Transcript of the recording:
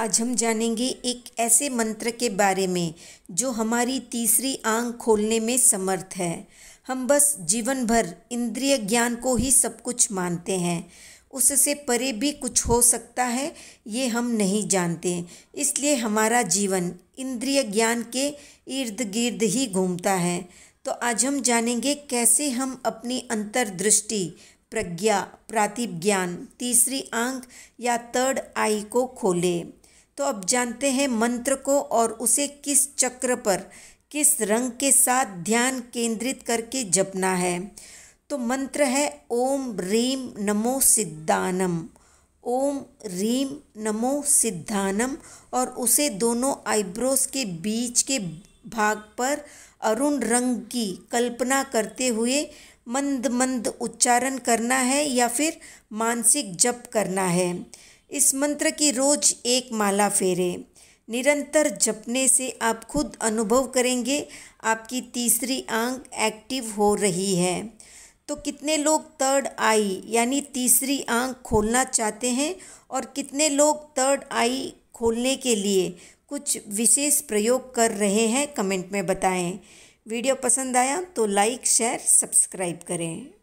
आज हम जानेंगे एक ऐसे मंत्र के बारे में जो हमारी तीसरी आंख खोलने में समर्थ है हम बस जीवन भर इंद्रिय ज्ञान को ही सब कुछ मानते हैं उससे परे भी कुछ हो सकता है ये हम नहीं जानते इसलिए हमारा जीवन इंद्रिय ज्ञान के इर्द गिर्द ही घूमता है तो आज हम जानेंगे कैसे हम अपनी अंतर्दृष्टि प्रज्ञा प्रातिप ज्ञान तीसरी आंख या थर्ड आई को खोलें तो अब जानते हैं मंत्र को और उसे किस चक्र पर किस रंग के साथ ध्यान केंद्रित करके जपना है तो मंत्र है ओम रीम नमो सिद्धानम ओम रीम नमो सिद्धानम और उसे दोनों आईब्रोज के बीच के भाग पर अरुण रंग की कल्पना करते हुए मंद मंद उच्चारण करना है या फिर मानसिक जप करना है इस मंत्र की रोज एक माला फेरें निरंतर जपने से आप खुद अनुभव करेंगे आपकी तीसरी आंख एक्टिव हो रही है तो कितने लोग थर्ड आई यानी तीसरी आंख खोलना चाहते हैं और कितने लोग थर्ड आई खोलने के लिए कुछ विशेष प्रयोग कर रहे हैं कमेंट में बताएं वीडियो पसंद आया तो लाइक शेयर सब्सक्राइब करें